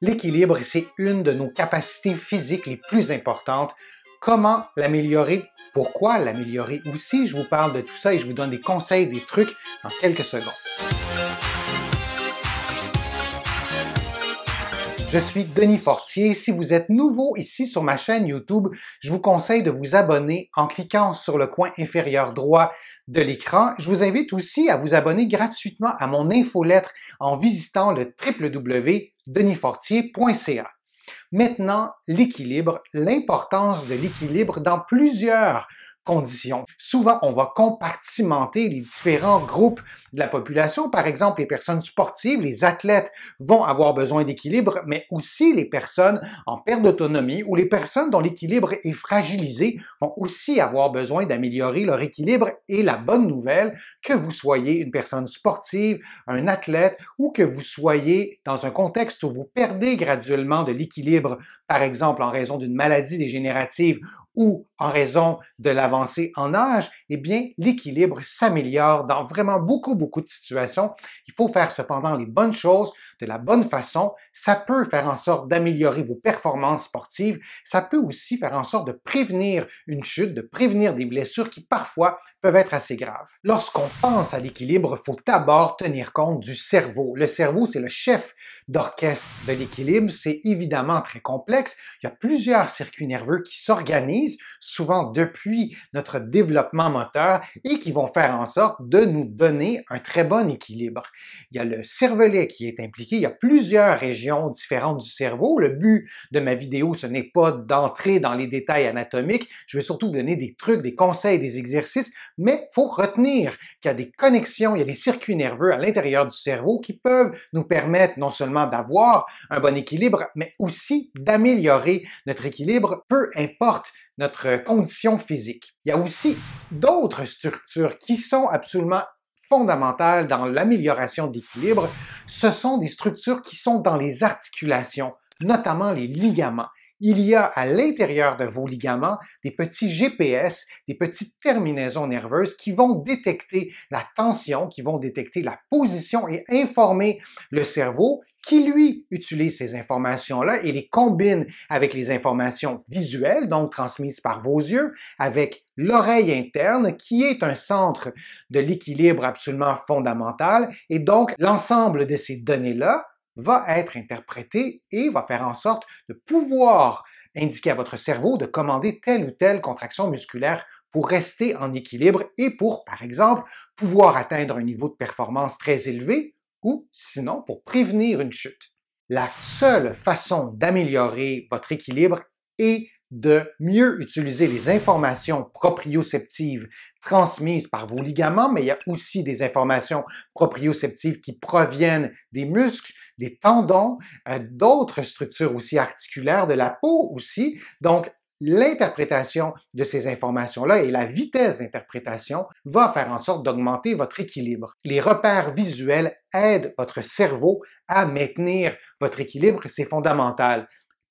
L'équilibre, c'est une de nos capacités physiques les plus importantes. Comment l'améliorer? Pourquoi l'améliorer aussi? Je vous parle de tout ça et je vous donne des conseils, des trucs dans quelques secondes. Je suis Denis Fortier. Si vous êtes nouveau ici sur ma chaîne YouTube, je vous conseille de vous abonner en cliquant sur le coin inférieur droit de l'écran. Je vous invite aussi à vous abonner gratuitement à mon infolettre en visitant le www denisfortier.ca. Maintenant, l'équilibre, l'importance de l'équilibre dans plusieurs conditions. Souvent, on va compartimenter les différents groupes de la population. Par exemple, les personnes sportives, les athlètes vont avoir besoin d'équilibre, mais aussi les personnes en perte d'autonomie ou les personnes dont l'équilibre est fragilisé vont aussi avoir besoin d'améliorer leur équilibre. Et la bonne nouvelle, que vous soyez une personne sportive, un athlète ou que vous soyez dans un contexte où vous perdez graduellement de l'équilibre, par exemple en raison d'une maladie dégénérative ou en raison de l'avancée en âge, eh bien, l'équilibre s'améliore dans vraiment beaucoup, beaucoup de situations. Il faut faire cependant les bonnes choses de la bonne façon, ça peut faire en sorte d'améliorer vos performances sportives, ça peut aussi faire en sorte de prévenir une chute, de prévenir des blessures qui parfois peuvent être assez graves. Lorsqu'on pense à l'équilibre, il faut d'abord tenir compte du cerveau. Le cerveau, c'est le chef d'orchestre de l'équilibre, c'est évidemment très complexe, il y a plusieurs circuits nerveux qui s'organisent, souvent depuis notre développement moteur, et qui vont faire en sorte de nous donner un très bon équilibre. Il y a le cervelet qui est impliqué il y a plusieurs régions différentes du cerveau. Le but de ma vidéo, ce n'est pas d'entrer dans les détails anatomiques. Je vais surtout vous donner des trucs, des conseils, des exercices, mais faut retenir qu'il y a des connexions, il y a des circuits nerveux à l'intérieur du cerveau qui peuvent nous permettre non seulement d'avoir un bon équilibre, mais aussi d'améliorer notre équilibre, peu importe notre condition physique. Il y a aussi d'autres structures qui sont absolument fondamentale dans l'amélioration d'équilibre, ce sont des structures qui sont dans les articulations, notamment les ligaments il y a à l'intérieur de vos ligaments des petits GPS, des petites terminaisons nerveuses qui vont détecter la tension, qui vont détecter la position et informer le cerveau qui, lui, utilise ces informations-là et les combine avec les informations visuelles, donc transmises par vos yeux, avec l'oreille interne, qui est un centre de l'équilibre absolument fondamental. Et donc, l'ensemble de ces données-là va être interprété et va faire en sorte de pouvoir indiquer à votre cerveau de commander telle ou telle contraction musculaire pour rester en équilibre et pour, par exemple, pouvoir atteindre un niveau de performance très élevé ou sinon pour prévenir une chute. La seule façon d'améliorer votre équilibre est de mieux utiliser les informations proprioceptives transmises par vos ligaments, mais il y a aussi des informations proprioceptives qui proviennent des muscles, des tendons, euh, d'autres structures aussi articulaires, de la peau aussi. Donc, l'interprétation de ces informations-là et la vitesse d'interprétation va faire en sorte d'augmenter votre équilibre. Les repères visuels aident votre cerveau à maintenir votre équilibre, c'est fondamental.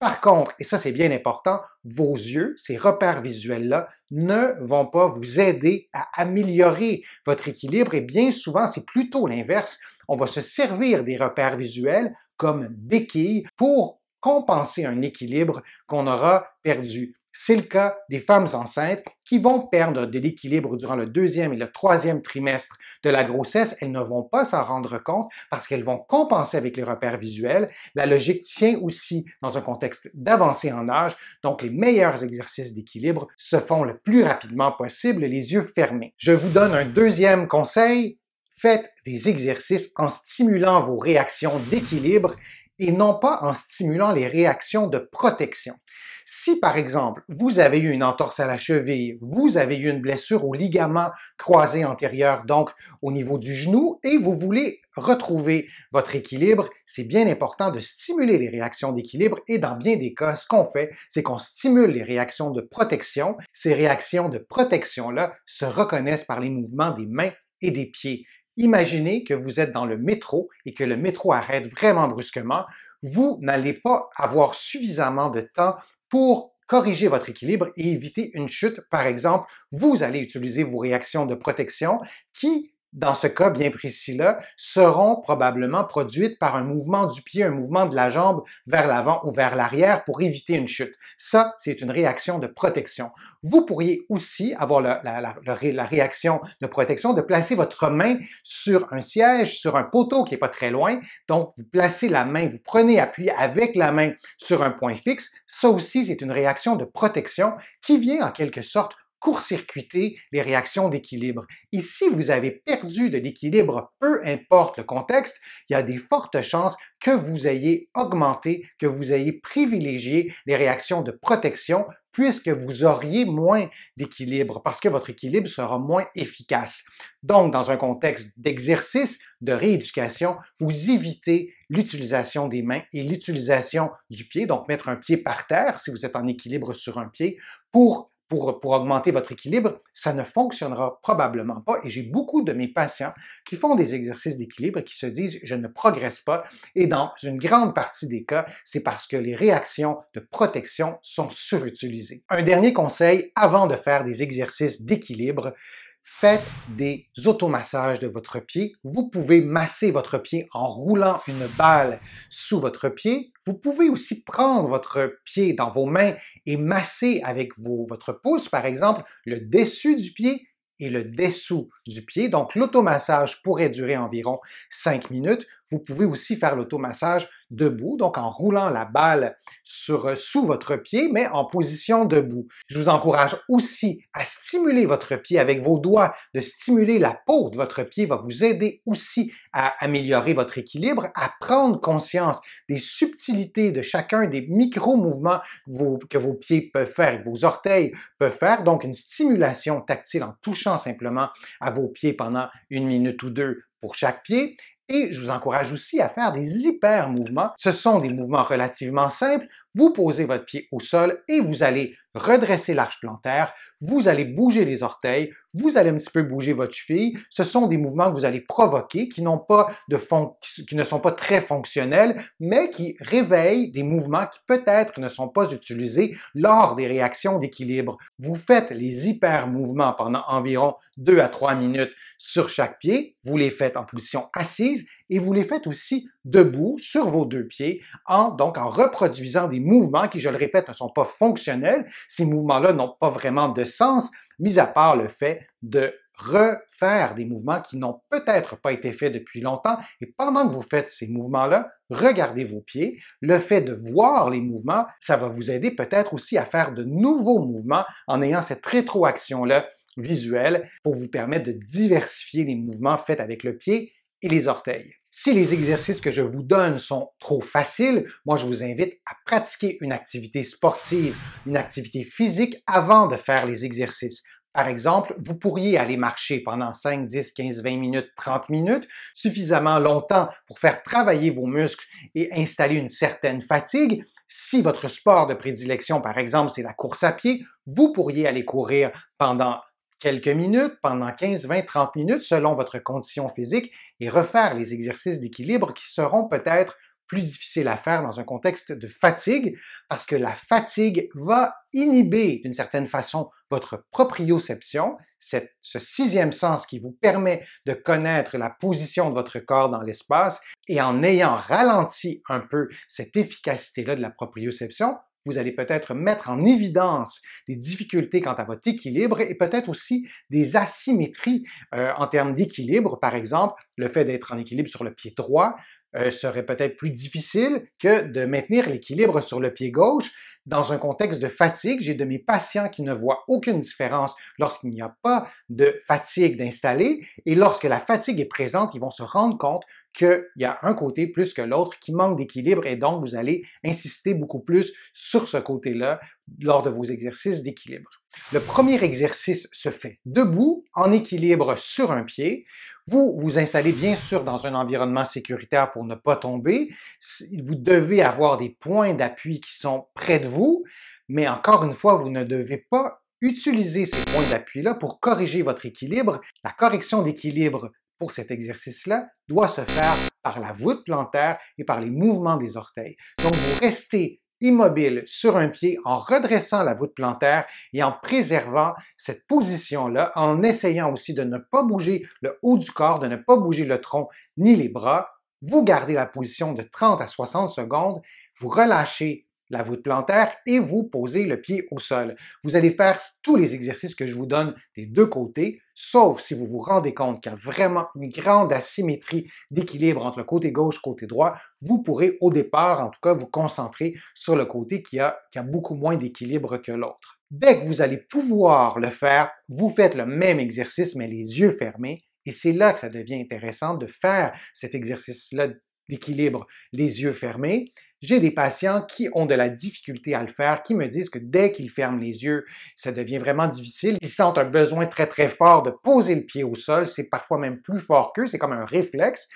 Par contre, et ça c'est bien important, vos yeux, ces repères visuels-là, ne vont pas vous aider à améliorer votre équilibre et bien souvent c'est plutôt l'inverse. On va se servir des repères visuels comme béquilles pour compenser un équilibre qu'on aura perdu. C'est le cas des femmes enceintes qui vont perdre de l'équilibre durant le deuxième et le troisième trimestre de la grossesse. Elles ne vont pas s'en rendre compte parce qu'elles vont compenser avec les repères visuels. La logique tient aussi dans un contexte d'avancée en âge, donc les meilleurs exercices d'équilibre se font le plus rapidement possible, les yeux fermés. Je vous donne un deuxième conseil, faites des exercices en stimulant vos réactions d'équilibre et non pas en stimulant les réactions de protection. Si par exemple, vous avez eu une entorse à la cheville, vous avez eu une blessure au ligament croisé antérieur, donc au niveau du genou, et vous voulez retrouver votre équilibre, c'est bien important de stimuler les réactions d'équilibre et dans bien des cas, ce qu'on fait, c'est qu'on stimule les réactions de protection. Ces réactions de protection-là se reconnaissent par les mouvements des mains et des pieds. Imaginez que vous êtes dans le métro et que le métro arrête vraiment brusquement. Vous n'allez pas avoir suffisamment de temps pour corriger votre équilibre et éviter une chute, par exemple, vous allez utiliser vos réactions de protection qui dans ce cas bien précis-là, seront probablement produites par un mouvement du pied, un mouvement de la jambe vers l'avant ou vers l'arrière pour éviter une chute. Ça, c'est une réaction de protection. Vous pourriez aussi avoir la, réaction de protection de placer votre main sur un siège, sur un poteau qui n'est pas très loin. Donc, vous placez la main, vous prenez appui avec la main sur un point fixe. Ça aussi, c'est une réaction de protection qui vient en quelque sorte court-circuiter les réactions d'équilibre. Et si vous avez perdu de l'équilibre, peu importe le contexte, il y a des fortes chances que vous ayez augmenté, que vous ayez privilégié les réactions de protection puisque vous auriez moins d'équilibre, parce que votre équilibre sera moins efficace. Donc, dans un contexte d'exercice, de rééducation, vous évitez l'utilisation des mains et l'utilisation du pied, donc mettre un pied par terre si vous êtes en équilibre sur un pied, pour pour, augmenter votre équilibre, ça ne fonctionnera probablement pas. Et j'ai beaucoup de mes patients qui font des exercices d'équilibre qui se disent je ne progresse pas. Et dans une grande partie des cas, c'est parce que les réactions de protection sont surutilisées. Un dernier conseil avant de faire des exercices d'équilibre, Faites des automassages de votre pied. Vous pouvez masser votre pied en roulant une balle sous votre pied. Vous pouvez aussi prendre votre pied dans vos mains et masser avec votre pouce, par exemple, le dessus du pied et le dessous du pied. Donc, l'automassage pourrait durer environ 5 minutes. Vous pouvez aussi faire l'automassage debout, donc en roulant la balle sur, euh, sous votre pied, mais en position debout. Je vous encourage aussi à stimuler votre pied avec vos doigts. De stimuler la peau de votre pied va vous aider aussi à améliorer votre équilibre, à prendre conscience des subtilités de chacun des micro-mouvements que vos pieds peuvent faire, que vos orteils peuvent faire. Donc, une stimulation tactile en touchant simplement à vos pieds pendant une minute ou deux pour chaque pied et je vous encourage aussi à faire des hyper mouvements. Ce sont des mouvements relativement simples vous posez votre pied au sol et vous allez redresser l'arche plantaire, vous allez bouger les orteils, vous allez un petit peu bouger votre cheville. Ce sont des mouvements que vous allez provoquer qui, n'ont pas de qui ne sont pas très fonctionnels, mais qui réveillent des mouvements qui peut-être ne sont pas utilisés lors des réactions d'équilibre. Vous faites les hyper-mouvements pendant environ 2 à 3 minutes sur chaque pied, vous les faites en position assise et vous les faites aussi debout sur vos deux pieds, en, donc en reproduisant des mouvements qui, je le répète, ne sont pas fonctionnels. Ces mouvements-là n'ont pas vraiment de sens, mis à part le fait de refaire des mouvements qui n'ont peut-être pas été faits depuis longtemps. Et pendant que vous faites ces mouvements-là, regardez vos pieds. Le fait de voir les mouvements, ça va vous aider peut-être aussi à faire de nouveaux mouvements en ayant cette rétroaction-là visuelle pour vous permettre de diversifier les mouvements faits avec le pied et les orteils. Si les exercices que je vous donne sont trop faciles, moi je vous invite à pratiquer une activité sportive, une activité physique avant de faire les exercices. Par exemple, vous pourriez aller marcher pendant 5, 10, 15, 20 minutes, 30 minutes, suffisamment longtemps pour faire travailler vos muscles et installer une certaine fatigue. Si votre sport de prédilection, par exemple, c'est la course à pied, vous pourriez aller courir pendant quelques minutes, pendant 15, 20, 30 minutes, selon votre condition physique, et refaire les exercices d'équilibre qui seront peut-être plus difficiles à faire dans un contexte de fatigue, parce que la fatigue va inhiber d'une certaine façon votre proprioception, ce sixième sens qui vous permet de connaître la position de votre corps dans l'espace, et en ayant ralenti un peu cette efficacité-là de la proprioception, vous allez peut-être mettre en évidence des difficultés quant à votre équilibre et peut-être aussi des asymétries euh, en termes d'équilibre. Par exemple, le fait d'être en équilibre sur le pied droit euh, serait peut-être plus difficile que de maintenir l'équilibre sur le pied gauche. Dans un contexte de fatigue, j'ai de mes patients qui ne voient aucune différence lorsqu'il n'y a pas de fatigue d'installer et lorsque la fatigue est présente, ils vont se rendre compte qu'il y a un côté plus que l'autre qui manque d'équilibre et donc vous allez insister beaucoup plus sur ce côté-là lors de vos exercices d'équilibre. Le premier exercice se fait debout, en équilibre sur un pied. Vous vous installez bien sûr dans un environnement sécuritaire pour ne pas tomber. Vous devez avoir des points d'appui qui sont près de vous, mais encore une fois, vous ne devez pas utiliser ces points d'appui-là pour corriger votre équilibre. La correction d'équilibre pour cet exercice-là doit se faire par la voûte plantaire et par les mouvements des orteils. Donc, vous restez immobile sur un pied en redressant la voûte plantaire et en préservant cette position-là, en essayant aussi de ne pas bouger le haut du corps, de ne pas bouger le tronc ni les bras. Vous gardez la position de 30 à 60 secondes, vous relâchez la voûte plantaire et vous posez le pied au sol. Vous allez faire tous les exercices que je vous donne des deux côtés, sauf si vous vous rendez compte qu'il y a vraiment une grande asymétrie d'équilibre entre le côté gauche et le côté droit, vous pourrez au départ, en tout cas, vous concentrer sur le côté qui a, qui a beaucoup moins d'équilibre que l'autre. Dès que vous allez pouvoir le faire, vous faites le même exercice, mais les yeux fermés. Et c'est là que ça devient intéressant de faire cet exercice-là d'équilibre, les yeux fermés. J'ai des patients qui ont de la difficulté à le faire, qui me disent que dès qu'ils ferment les yeux, ça devient vraiment difficile. Ils sentent un besoin très très fort de poser le pied au sol. C'est parfois même plus fort qu'eux. C'est comme un réflexe.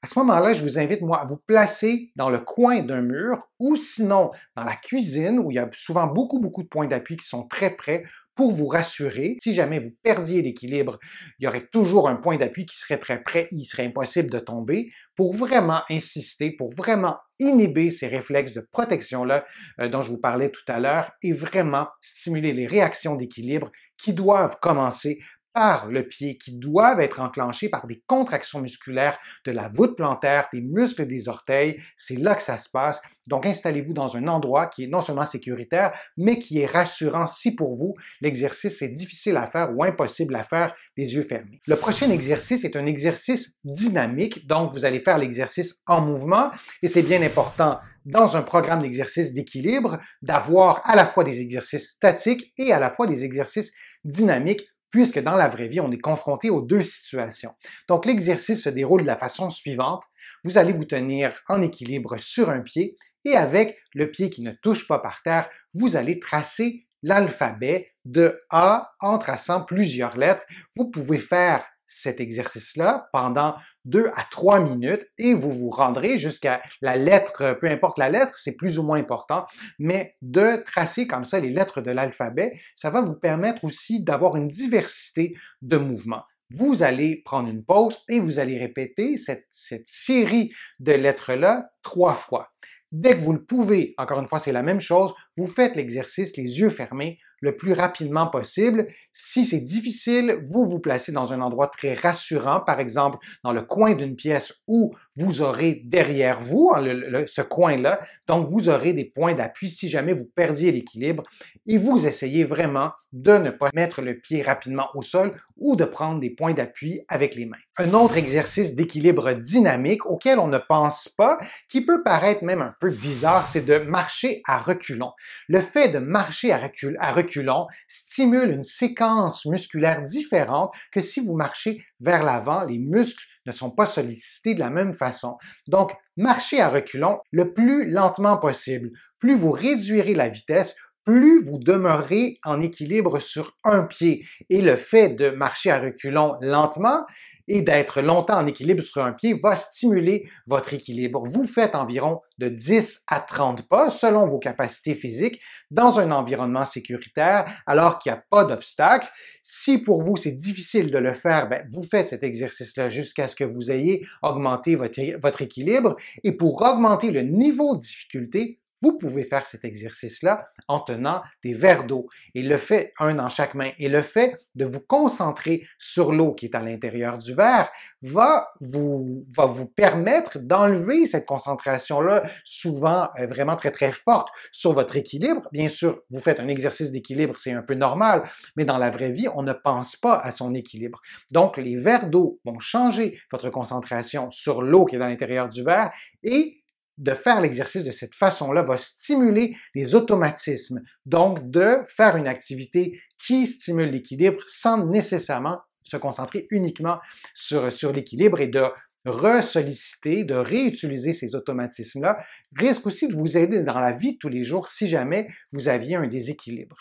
À ce moment-là, je vous invite, moi, à vous placer dans le coin d'un mur ou sinon dans la cuisine où il y a souvent beaucoup, beaucoup de points d'appui qui sont très près pour vous rassurer. Si jamais vous perdiez l'équilibre, il y aurait toujours un point d'appui qui serait très près, il serait impossible de tomber pour vraiment insister, pour vraiment inhiber ces réflexes de protection-là euh, dont je vous parlais tout à l'heure et vraiment stimuler les réactions d'équilibre qui doivent commencer par le pied qui doivent être enclenchés par des contractions musculaires de la voûte plantaire, des muscles des orteils. C'est là que ça se passe. Donc installez-vous dans un endroit qui est non seulement sécuritaire, mais qui est rassurant si pour vous l'exercice est difficile à faire ou impossible à faire les yeux fermés. Le prochain exercice est un exercice dynamique, donc vous allez faire l'exercice en mouvement et c'est bien important dans un programme d'exercice d'équilibre d'avoir à la fois des exercices statiques et à la fois des exercices dynamiques puisque dans la vraie vie, on est confronté aux deux situations. Donc l'exercice se déroule de la façon suivante. Vous allez vous tenir en équilibre sur un pied et avec le pied qui ne touche pas par terre, vous allez tracer l'alphabet de A en traçant plusieurs lettres. Vous pouvez faire cet exercice-là pendant deux à 3 minutes et vous vous rendrez jusqu'à la lettre, euh, peu importe la lettre, c'est plus ou moins important, mais de tracer comme ça les lettres de l'alphabet, ça va vous permettre aussi d'avoir une diversité de mouvements vous allez prendre une pause et vous allez répéter cette, cette série de lettres-là trois fois. Dès que vous le pouvez, encore une fois, c'est la même chose, vous faites l'exercice les yeux fermés le plus rapidement possible. Si c'est difficile, vous vous placez dans un endroit très rassurant, par exemple dans le coin d'une pièce ou vous aurez derrière vous hein, ce coin-là. Donc, vous aurez des points d'appui si jamais vous perdiez l'équilibre et vous essayez vraiment de ne pas mettre le pied rapidement au sol ou de prendre des points d'appui avec les mains. Un autre exercice d'équilibre dynamique auquel on ne pense pas, qui peut paraître même un peu bizarre, c'est de marcher à reculons. Le fait de marcher à, recul, à reculons stimule une séquence musculaire différente que si vous marchez vers l'avant, les muscles ne sont pas sollicités de la même façon. Donc, marchez à reculons le plus lentement possible. Plus vous réduirez la vitesse, plus vous demeurez en équilibre sur un pied. Et le fait de marcher à reculons lentement et d'être longtemps en équilibre sur un pied va stimuler votre équilibre. Vous faites environ de 10 à 30 pas selon vos capacités physiques dans un environnement sécuritaire alors qu'il n'y a pas d'obstacle. Si pour vous c'est difficile de le faire, ben, vous faites cet exercice-là jusqu'à ce que vous ayez augmenté votre équilibre et pour augmenter le niveau de difficulté, vous pouvez faire cet exercice-là en tenant des verres d'eau et le fait, un dans chaque main, et le fait de vous concentrer sur l'eau qui est à l'intérieur du verre va vous, va vous permettre d'enlever cette concentration-là, souvent euh, vraiment très très forte, sur votre équilibre. Bien sûr, vous faites un exercice d'équilibre, c'est un peu normal, mais dans la vraie vie, on ne pense pas à son équilibre. Donc, les verres d'eau vont changer votre concentration sur l'eau qui est à l'intérieur du verre et de faire l'exercice de cette façon-là va stimuler les automatismes, donc de faire une activité qui stimule l'équilibre sans nécessairement se concentrer uniquement sur, sur l'équilibre et de resolliciter, de réutiliser ces automatismes-là, risque aussi de vous aider dans la vie de tous les jours si jamais vous aviez un déséquilibre.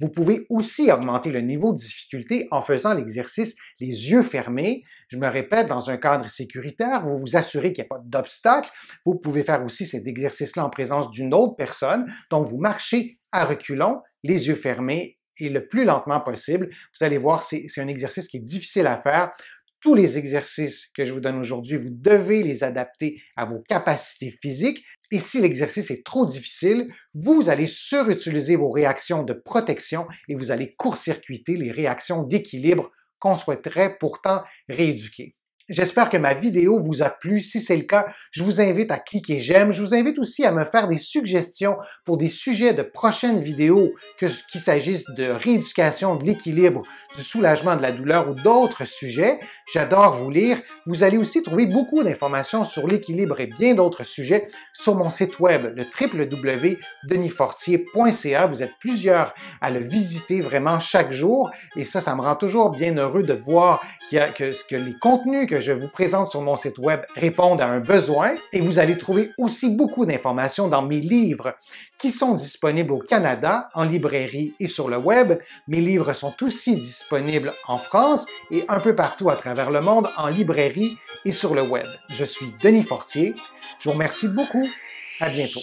Vous pouvez aussi augmenter le niveau de difficulté en faisant l'exercice les yeux fermés. Je me répète, dans un cadre sécuritaire, vous vous assurez qu'il n'y a pas d'obstacle. Vous pouvez faire aussi cet exercice-là en présence d'une autre personne. Donc, vous marchez à reculons, les yeux fermés et le plus lentement possible. Vous allez voir, c'est un exercice qui est difficile à faire. Tous les exercices que je vous donne aujourd'hui, vous devez les adapter à vos capacités physiques. Et si l'exercice est trop difficile, vous allez surutiliser vos réactions de protection et vous allez court-circuiter les réactions d'équilibre qu'on souhaiterait pourtant rééduquer. J'espère que ma vidéo vous a plu. Si c'est le cas, je vous invite à cliquer j'aime. Je vous invite aussi à me faire des suggestions pour des sujets de prochaines vidéos, qu'il s'agisse de rééducation, de l'équilibre, du soulagement de la douleur ou d'autres sujets. J'adore vous lire. Vous allez aussi trouver beaucoup d'informations sur l'équilibre et bien d'autres sujets sur mon site web, le www.denisfortier.ca. Vous êtes plusieurs à le visiter vraiment chaque jour et ça, ça me rend toujours bien heureux de voir que, que les contenus que je vous présente sur mon site web répondent à un besoin et vous allez trouver aussi beaucoup d'informations dans mes livres qui sont disponibles au Canada, en librairie et sur le web. Mes livres sont aussi disponibles en France et un peu partout à travers le monde en librairie et sur le web. Je suis Denis Fortier. Je vous remercie beaucoup. À bientôt.